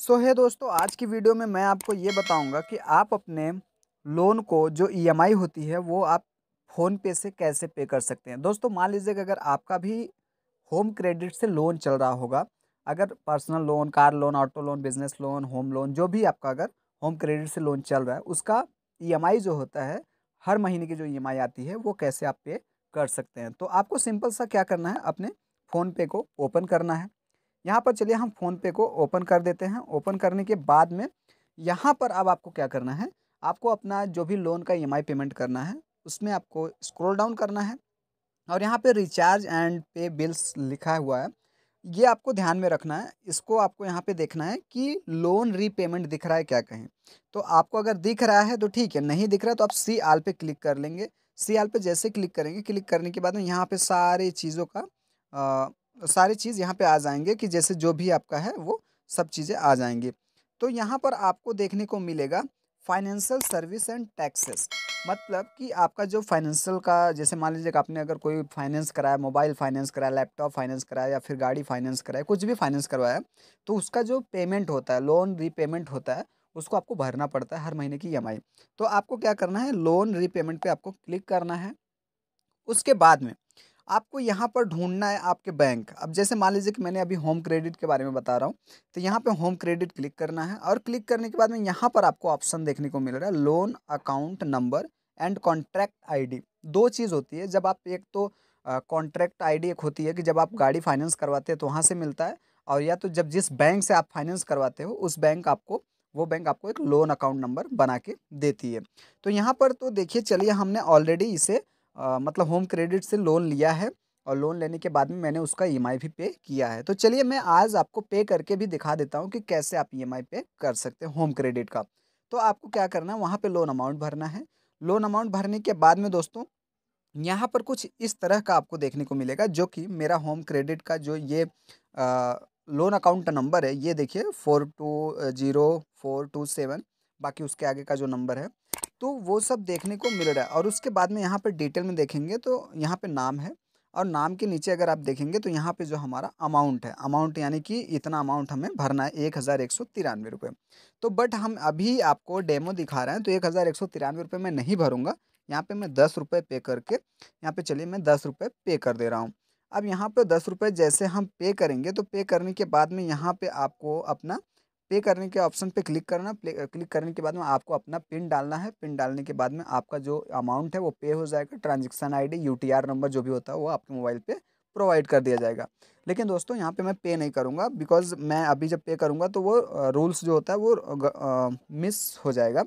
सो है दोस्तों आज की वीडियो में मैं आपको ये बताऊंगा कि आप अपने लोन को जो ईएमआई e होती है वो आप फ़ोन पे से कैसे पे कर सकते हैं दोस्तों मान लीजिए कि अगर आपका भी होम क्रेडिट से लोन चल रहा होगा अगर personal loan car loan auto loan business loan home loan जो भी आपका अगर होम क्रेडिट से लोन चल रहा है उसका ई e जो होता है हर महीने की जो ई e आती है वो कैसे आप पे कर सकते हैं तो आपको सिंपल सा क्या करना है अपने फ़ोन पे को ओपन करना है यहाँ पर चलिए हम फ़ोनपे को ओपन कर देते हैं ओपन करने के बाद में यहाँ पर अब आपको क्या करना है आपको अपना जो भी लोन का ई e पेमेंट करना है उसमें आपको स्क्रोल डाउन करना है और यहाँ पर रिचार्ज एंड पे बिल्स लिखा हुआ है ये आपको ध्यान में रखना है इसको आपको यहाँ पे देखना है कि लोन रीपेमेंट दिख रहा है क्या कहीं तो आपको अगर दिख रहा है तो ठीक है नहीं दिख रहा है तो आप सी आल पे क्लिक कर लेंगे सी आल पे जैसे क्लिक करेंगे क्लिक करने के बाद में यहाँ पे सारे चीज़ों का सारी चीज़ यहाँ पे आ जाएंगे कि जैसे जो भी आपका है वो सब चीज़ें आ जाएंगी तो यहाँ पर आपको देखने को मिलेगा फाइनेंशियल सर्विस एंड टैक्सेस मतलब कि आपका जो फाइनेंशियल का जैसे मान लीजिए कि आपने अगर कोई फाइनेंस कराया मोबाइल फाइनेंस कराया लैपटॉप फाइनेंस कराया या फिर गाड़ी फाइनेंस कराया कुछ भी फाइनेंस करवाया तो उसका जो पेमेंट होता है लोन रीपेमेंट होता है उसको आपको भरना पड़ता है हर महीने की ई तो आपको क्या करना है लोन रीपेमेंट पर आपको क्लिक करना है उसके बाद में आपको यहाँ पर ढूंढना है आपके बैंक अब जैसे मान लीजिए कि मैंने अभी होम क्रेडिट के बारे में बता रहा हूँ तो यहाँ पे होम क्रेडिट क्लिक करना है और क्लिक करने के बाद में यहाँ पर आपको ऑप्शन देखने को मिल रहा है loan account number and contract ID दो चीज़ होती है जब आप एक तो कॉन्ट्रैक्ट आई एक होती है कि जब आप गाड़ी फाइनेंस करवाते हैं तो वहाँ से मिलता है और या तो जब जिस बैंक से आप फाइनेंस करवाते हो उस बैंक आपको वो बैंक आपको एक लोन अकाउंट नंबर बना के देती है तो यहाँ पर तो देखिए चलिए हमने ऑलरेडी इसे आ, मतलब होम क्रेडिट से लोन लिया है और लोन लेने के बाद में मैंने उसका ई e भी पे किया है तो चलिए मैं आज आपको पे करके भी दिखा देता हूँ कि कैसे आप ई e पे कर सकते हैं होम क्रेडिट का तो आपको क्या करना है वहाँ पर लोन अमाउंट भरना है लोन अमाउंट भरने के बाद में दोस्तों यहाँ पर कुछ इस तरह का आपको देखने को मिलेगा जो कि मेरा होम क्रेडिट का जो ये आ, लोन अकाउंट का नंबर है ये देखिए four two zero four two seven बाकी उसके आगे का जो नंबर है तो वो सब देखने को मिल रहा है और उसके बाद में यहाँ पर डिटेल में देखेंगे तो यहाँ पर नाम है और नाम के नीचे अगर आप देखेंगे तो यहाँ पे जो हमारा अमाउंट है अमाउंट यानी कि इतना अमाउंट हमें भरना है एक हज़ार एक सौ तिरानवे रुपये तो बट हम अभी आपको डेमो दिखा रहे हैं तो एक हज़ार एक सौ तिरानवे रुपये मैं नहीं भरूँगा यहाँ पे मैं दस रुपये पे करके यहाँ पे चलिए मैं दस रुपये पे कर दे रहा हूँ अब यहाँ पर दस रुपये जैसे हम पे करेंगे तो पे करने के बाद में यहाँ पर आपको अपना पे करने के ऑप्शन पे क्लिक करना क्लिक करने के बाद में आपको अपना पिन डालना है पिन डालने के बाद में आपका जो अमाउंट है वो पे हो जाएगा ट्रांजेक्शन आईडी यूटीआर नंबर जो भी होता है वो आपके मोबाइल पे प्रोवाइड कर दिया जाएगा लेकिन दोस्तों यहाँ पे मैं पे नहीं करूँगा बिकॉज मैं अभी जब पे करूँगा तो वो रूल्स जो होता है वो मिस हो जाएगा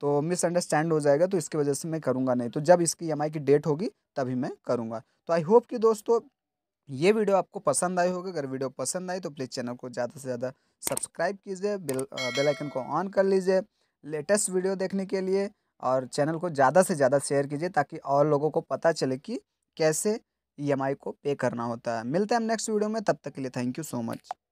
तो मिसअंडरस्टैंड हो जाएगा तो इसकी वजह से मैं करूँगा नहीं तो जब इसकी ई की डेट होगी तभी मैं करूँगा तो आई होप कि दोस्तों ये वीडियो आपको पसंद आई होगी अगर वीडियो पसंद आई तो प्लीज़ चैनल को ज़्यादा से ज़्यादा सब्सक्राइब कीजिए बेल बेल आइकन को ऑन कर लीजिए लेटेस्ट वीडियो देखने के लिए और चैनल को ज़्यादा से ज़्यादा शेयर कीजिए ताकि और लोगों को पता चले कि कैसे ई को पे करना होता है मिलते हैं हम नेक्स्ट वीडियो में तब तक के लिए थैंक यू सो मच